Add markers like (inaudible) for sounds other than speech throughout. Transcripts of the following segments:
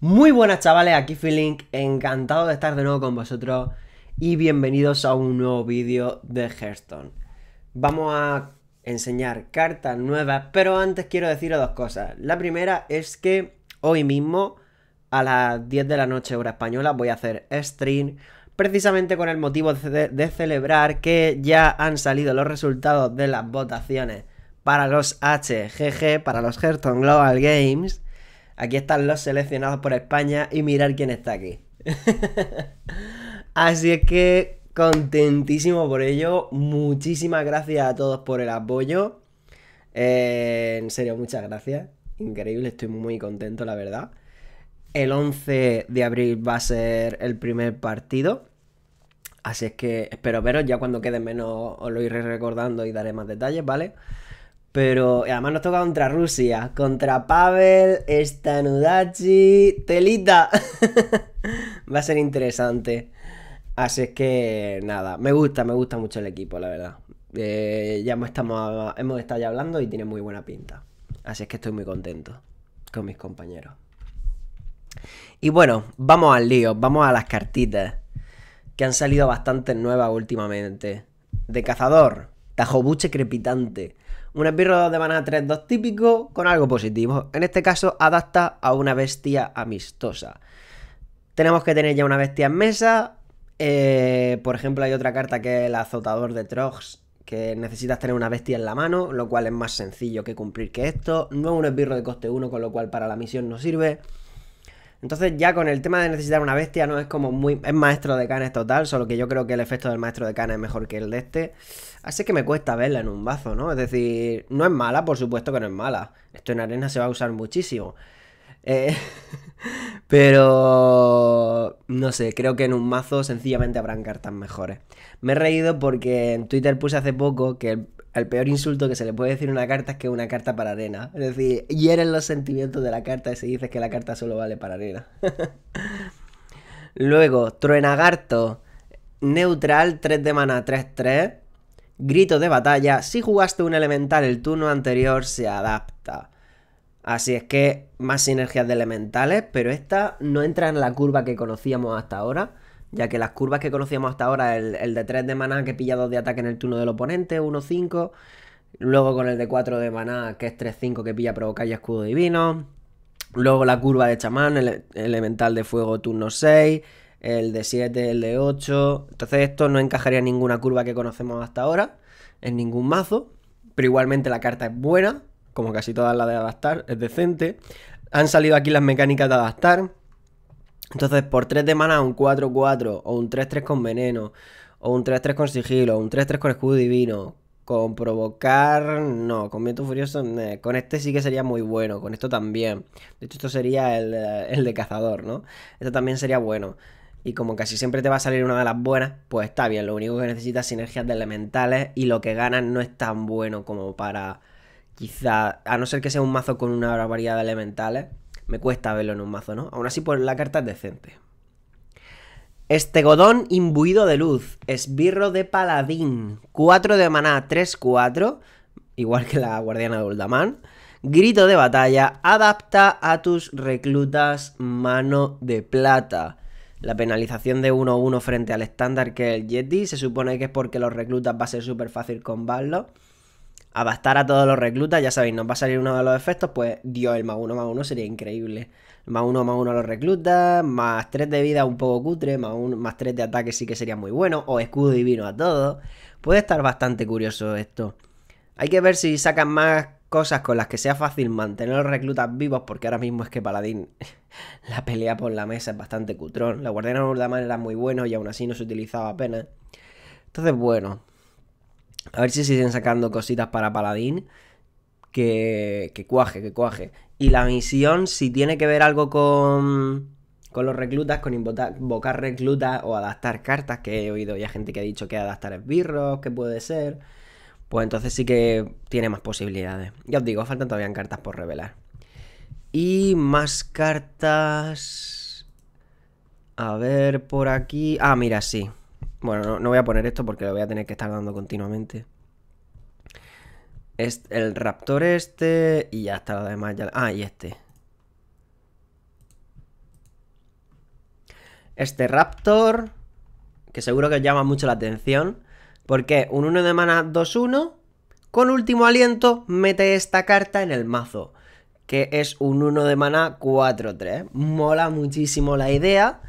Muy buenas chavales, aquí Feeling, encantado de estar de nuevo con vosotros y bienvenidos a un nuevo vídeo de Hearthstone. Vamos a enseñar cartas nuevas, pero antes quiero deciros dos cosas. La primera es que hoy mismo a las 10 de la noche hora española voy a hacer stream precisamente con el motivo de, de celebrar que ya han salido los resultados de las votaciones para los HGG, para los Hearthstone Global Games Aquí están los seleccionados por España y mirar quién está aquí. (laughs) Así es que contentísimo por ello. Muchísimas gracias a todos por el apoyo. Eh, en serio, muchas gracias. Increíble, estoy muy contento, la verdad. El 11 de abril va a ser el primer partido. Así es que espero veros. Ya cuando quede menos os lo iré recordando y daré más detalles, ¿vale? vale pero además nos toca contra Rusia, contra Pavel, Stanudachi, Telita. (laughs) Va a ser interesante. Así es que nada, me gusta, me gusta mucho el equipo, la verdad. Eh, ya estamos, hemos estado ya hablando y tiene muy buena pinta. Así es que estoy muy contento con mis compañeros. Y bueno, vamos al lío, vamos a las cartitas. Que han salido bastante nuevas últimamente. De cazador, Tajobuche crepitante, un esbirro de maná 3-2 típico con algo positivo. En este caso, adapta a una bestia amistosa. Tenemos que tener ya una bestia en mesa. Eh, por ejemplo, hay otra carta que es el azotador de Trogs, que necesitas tener una bestia en la mano, lo cual es más sencillo que cumplir que esto. No es un esbirro de coste 1, con lo cual para la misión no sirve. Entonces ya con el tema de necesitar una bestia no es como muy... Es maestro de canes total, solo que yo creo que el efecto del maestro de canes es mejor que el de este. Así que me cuesta verla en un mazo, ¿no? Es decir, no es mala, por supuesto que no es mala. Esto en arena se va a usar muchísimo. Eh, (laughs) pero no sé, creo que en un mazo sencillamente habrán cartas mejores. Me he reído porque en Twitter puse hace poco que el peor insulto que se le puede decir a una carta es que es una carta para arena. Es decir, hieren los sentimientos de la carta y se dice que la carta solo vale para arena. (laughs) Luego, Truenagarto, neutral, 3 de mana, 3-3. Grito de batalla, si jugaste un elemental el turno anterior se adapta. Así es que más sinergias de elementales, pero esta no entra en la curva que conocíamos hasta ahora ya que las curvas que conocíamos hasta ahora, el, de 3 de maná que pilla 2 de ataque en el turno del oponente, 1-5, luego con el de 4 de maná que es 3-5 que pilla provocar y escudo divino, luego la curva de chamán, el, elemental de fuego turno 6, el de 7, el de 8, entonces esto no encajaría en ninguna curva que conocemos hasta ahora, en ningún mazo, pero igualmente la carta es buena, como casi todas las de adaptar, es decente. Han salido aquí las mecánicas de adaptar, entonces, por 3 de mana, un 4-4, o un 3-3 con veneno, o un 3-3 con sigilo, o un 3-3 con escudo divino, con provocar, no, con viento furioso, con este sí que sería muy bueno, con esto también. De hecho, esto sería eh, el, de cazador, ¿no? Esto también sería bueno. Y como casi siempre te va a salir una de las buenas, pues está bien. Lo único que necesitas es sinergias de elementales y lo que ganas no es tan bueno como para quizá, a no ser que sea un mazo con una variedad de elementales, me cuesta verlo en un mazo, ¿no? Aún así, pues la carta es decente. Estegodón imbuido de luz, esbirro de paladín, 4 de maná, 3-4, igual que la guardiana de Uldaman. Grito de batalla, adapta a tus reclutas mano de plata. La penalización de 1-1 frente al estándar que es el Yeti, se supone que es porque los reclutas va a ser súper fácil combarlo abastar a todos los reclutas, ya sabéis, nos va a salir uno de los efectos, pues Dios, el más uno más uno sería increíble. Más uno más uno a los reclutas, más tres de vida un poco cutre, más, un, de ataque sí que sería muy bueno, o escudo divino a todos. Puede estar bastante curioso esto. Hay que ver si sacan más cosas con las que sea fácil mantener a los reclutas vivos, porque ahora mismo es que Paladín (laughs) la pelea por la mesa es bastante cutrón. La guardiana de Urdaman era muy bueno y aún así no se utilizaba apenas. Entonces, bueno, a ver si siguen sacando cositas para Paladín. Que, cuaje, que cuaje. Y la misión, si tiene que ver algo con, con los reclutas, con invocar reclutas o adaptar cartas, que he oído ya gente que ha dicho que adaptar esbirros, que puede ser, pues entonces sí que tiene más posibilidades. Ya os digo, faltan todavía cartas por revelar. Y más cartas... A ver, por aquí... Ah, mira, sí. Bueno, no, voy a poner esto porque lo voy a tener que estar dando continuamente. el raptor este y ya está, lo demás Ah, y este. Este raptor, que seguro que llama mucho la atención, porque un 1 de mana 2-1, con último aliento, mete esta carta en el mazo, que es un 1 de mana 4-3. Mola muchísimo la idea.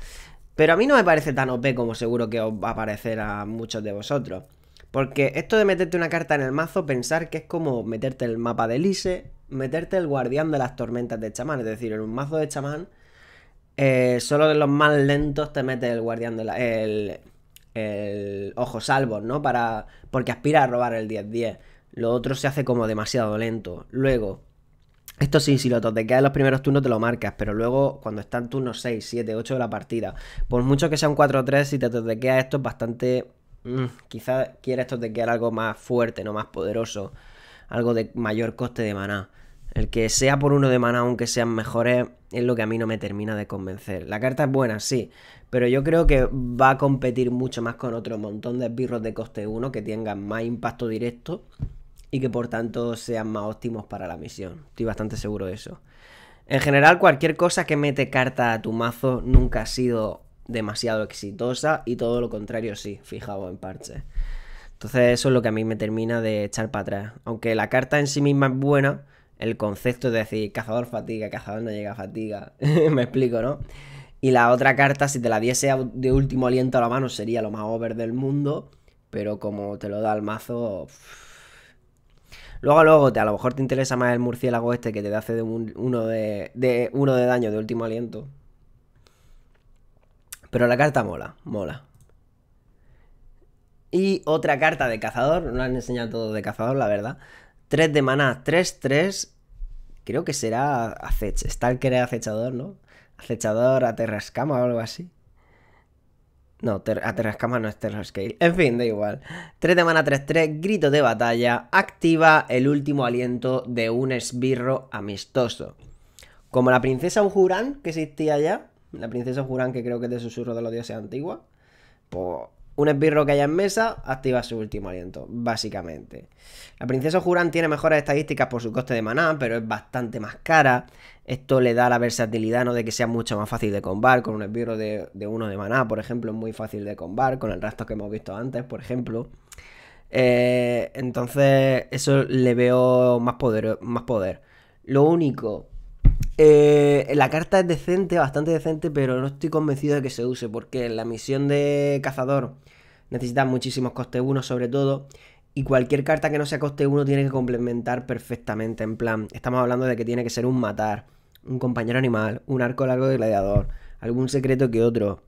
Pero a mí no me parece tan OP como seguro que os va a parecer a muchos de vosotros. Porque esto de meterte una carta en el mazo, pensar que es como meterte el mapa de Elise, meterte el guardián de las tormentas de chamán. Es decir, en un mazo de chamán, eh, solo de los más lentos te mete el guardián de la... El, el ojo salvo, ¿no? Para, porque aspira a robar el 10-10. Lo otro se hace como demasiado lento. Luego, esto sí, si lo totequeas en los primeros turnos te lo marcas, pero luego cuando están turnos 6, 7, 8 de la partida, por mucho que sea un 4-3, si te totequeas esto es bastante... Mm, quizás quieres totequear algo más fuerte, no más poderoso, algo de mayor coste de maná. El que sea por uno de maná, aunque sean mejores, es lo que a mí no me termina de convencer. La carta es buena, sí, pero yo creo que va a competir mucho más con otro montón de birros de coste 1 que tengan más impacto directo y que por tanto sean más óptimos para la misión. Estoy bastante seguro de eso. En general, cualquier cosa que mete carta a tu mazo nunca ha sido demasiado exitosa y todo lo contrario sí, fijaos en parche. Entonces eso es lo que a mí me termina de echar para atrás. Aunque la carta en sí misma es buena, el concepto de decir cazador fatiga, cazador no llega a fatiga, (laughs) me explico, ¿no? Y la otra carta, si te la diese de último aliento a la mano, sería lo más over del mundo, pero como te lo da el mazo... Luego, luego, a lo mejor te interesa más el murciélago este que te hace de uno, de, uno de daño de último aliento. Pero la carta mola, mola. Y otra carta de cazador, no han enseñado todo de cazador, la verdad. 3 de maná, 3, 3. Creo que será acech, Stalker es acechador, ¿no? Acechador Aterrascama o algo así. No, Aterrascama no es Terrascale. En fin, da igual. 3 de mana 3-3, grito de batalla. Activa el último aliento de un esbirro amistoso. Como la princesa unjurán que existía ya. La princesa Ujurán, que creo que es de susurro de los dioses antigua. Pues un esbirro que haya en mesa activa su último aliento, básicamente. La princesa Juran tiene mejores estadísticas por su coste de maná, pero es bastante más cara. Esto le da la versatilidad, ¿no? De que sea mucho más fácil de combar. Con un esbirro de, uno de maná, por ejemplo, es muy fácil de combar. Con el resto que hemos visto antes, por ejemplo. Eh, entonces, eso le veo más poder, más poder. Lo único eh, la carta es decente, bastante decente, pero no estoy convencido de que se use, porque en la misión de cazador necesita muchísimos coste 1 sobre todo, y cualquier carta que no sea coste 1 tiene que complementar perfectamente, en plan, estamos hablando de que tiene que ser un matar, un compañero animal, un arco largo de gladiador, algún secreto que otro,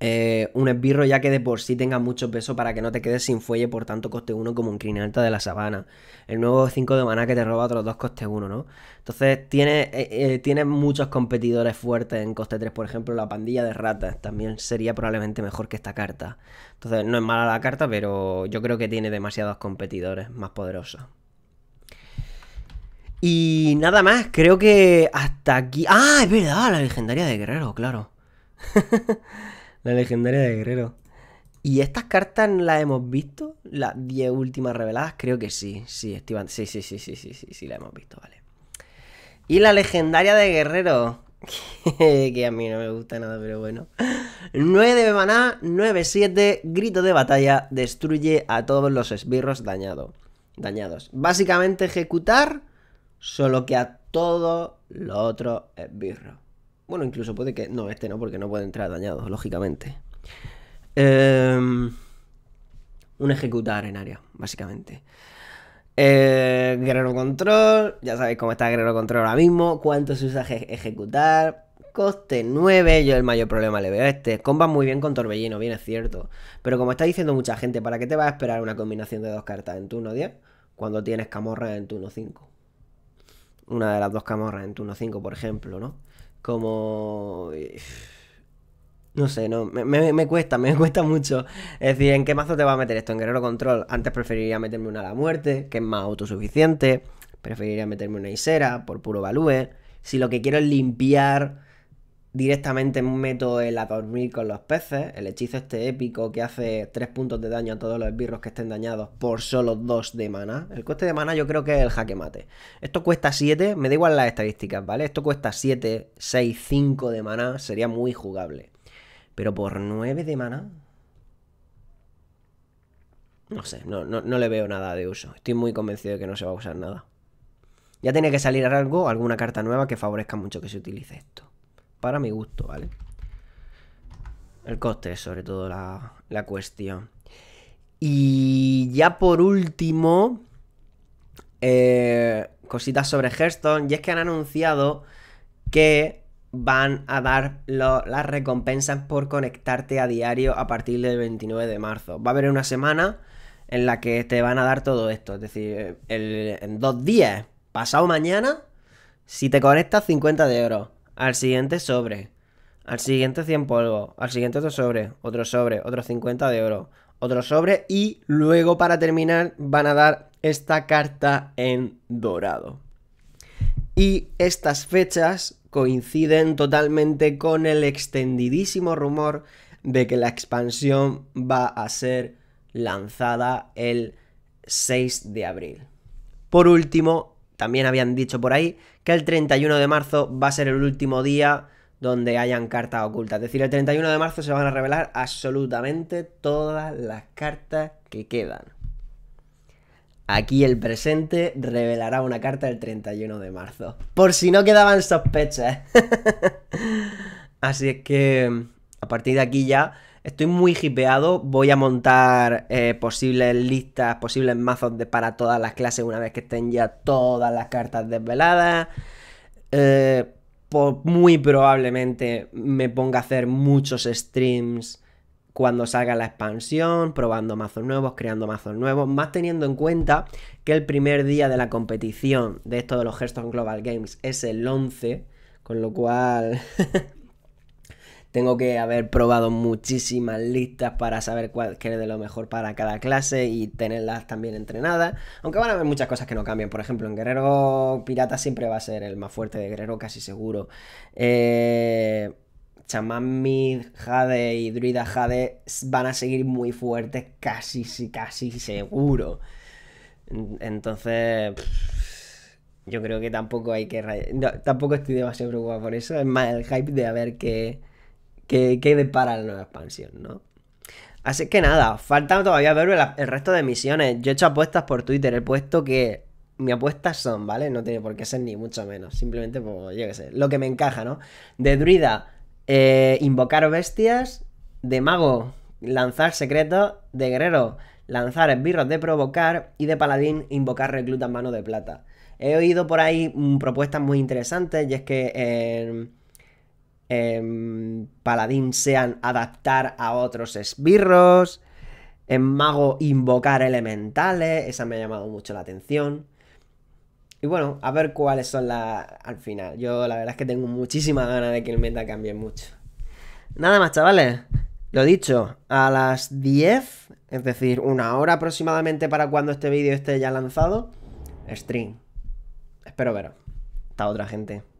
eh, un esbirro ya que de por sí tenga mucho peso para que no te quedes sin fuelle por tanto coste 1 como un Alta de la sabana. El nuevo 5 de maná que te roba otros dos coste 1, ¿no? Entonces tiene, eh, eh, tiene muchos competidores fuertes en coste 3, por ejemplo la pandilla de ratas también sería probablemente mejor que esta carta. Entonces no es mala la carta, pero yo creo que tiene demasiados competidores más poderosos. Y nada más, creo que hasta aquí... Ah, es verdad, la legendaria de guerrero, claro. (laughs) La legendaria de Guerrero. ¿Y estas cartas las hemos visto? ¿Las 10 últimas reveladas? Creo que sí, sí, Esteban. Sí, sí, sí, sí, sí, sí, sí, la hemos visto, vale. Y la legendaria de Guerrero. (laughs) que a mí no me gusta nada, pero bueno. 9 de maná, 9-7, grito de batalla, destruye a todos los esbirros dañado, dañados. Básicamente ejecutar, solo que a todos los otros esbirros. Bueno, incluso puede que... No, este no, porque no puede entrar dañado, lógicamente. Em, un ejecutar en área, básicamente. Eh, guerrero control, ya sabéis cómo está guerrero control ahora mismo, cuánto se usa ejecutar, coste 9, yo el mayor problema le veo a este. Comba muy bien con Torbellino, bien es cierto. Pero como está diciendo mucha gente, ¿para qué te vas a esperar una combinación de dos cartas en turno 10 cuando tienes camorra en turno 5? Una de las dos camorras en turno 5, por ejemplo, ¿no? como... Eh, no sé, no, me, cuesta, me (laughs) cuesta mucho. Es decir, ¿en qué mazo te va a meter esto? En Guerrero Control. Antes preferiría meterme una a la muerte, que es más autosuficiente. Preferiría meterme una Isera por puro value. Si lo que quiero es limpiar Directamente meto el dormir con los peces, el hechizo este épico que hace 3 puntos de daño a todos los esbirros que estén dañados por solo 2 de mana. El coste de mana yo creo que es el jaque mate. Esto cuesta 7, me da igual las estadísticas, ¿vale? Esto cuesta 7, 6, 5 de mana, sería muy jugable. Pero por 9 de mana... No sé, no, no, no le veo nada de uso. Estoy muy convencido de que no se va a usar nada. Ya tiene que salir algo, alguna carta nueva que favorezca mucho que se utilice esto para mi gusto, ¿vale? El coste es sobre todo la, cuestión. Y ya por último, eh, cositas sobre Hearthstone. Y es que han anunciado que van a dar las recompensas por conectarte a diario a partir del 29 de marzo. Va a haber una semana en la que te van a dar todo esto. Es decir, en dos días, pasado mañana, si te conectas 50 de euros al siguiente sobre, al siguiente 100 polvo, al siguiente otro sobre, otro sobre, otro 50 de oro, otro sobre y luego para terminar van a dar esta carta en dorado. Y estas fechas coinciden totalmente con el extendidísimo rumor de que la expansión va a ser lanzada el 6 de abril. Por último, también habían dicho por ahí que el 31 de marzo va a ser el último día donde hayan cartas ocultas. Es decir, el 31 de marzo se van a revelar absolutamente todas las cartas que quedan. Aquí el presente revelará una carta el 31 de marzo. Por si no quedaban sospechas. (laughs) Así es que a partir de aquí ya Estoy muy hipeado. Voy a montar eh, posibles listas, posibles mazos de, para todas las clases una vez que estén ya todas las cartas desveladas. Eh, muy probablemente me ponga a hacer muchos streams cuando salga la expansión, probando mazos nuevos, creando mazos nuevos, más teniendo en cuenta que el primer día de la competición de esto de los Hearthstone Global Games es el 11, con lo cual (laughs) Tengo que haber probado muchísimas listas para saber cuál es de lo mejor para cada clase y tenerlas también entrenadas. Aunque van a haber muchas cosas que no cambian. Por ejemplo, en Guerrero Pirata siempre va a ser el más fuerte de Guerrero, casi seguro. Eh. Chamán Mid, Jade y Druida Jade van a seguir muy fuertes, casi, casi seguro. Entonces, yo creo que tampoco hay que. tampoco estoy demasiado preocupado por eso. Es más el hype de a ver qué, que, que depara la nueva expansión, ¿no? Así que nada, falta todavía ver el, resto de misiones. Yo he hecho apuestas por Twitter, he puesto que mis apuestas son, ¿vale? No tiene por qué ser ni mucho menos. Simplemente, pues, yo qué sé, lo que me encaja, ¿no? De druida, eh, invocar bestias. De mago, lanzar secretos. De guerrero, lanzar esbirros de provocar. Y de paladín, invocar reclutas mano de plata. He oído por ahí mm, propuestas muy interesantes y es que... Em, paladín sean adaptar a otros esbirros. En mago invocar elementales. Esa me ha llamado mucho la atención. Y bueno, a ver cuáles son las al final. Yo la verdad es que tengo muchísima ganas de que el meta cambie mucho. Nada más, chavales. Lo dicho, a las 10, es decir, una hora aproximadamente para cuando este vídeo esté ya lanzado, stream. Espero ver Hasta otra gente.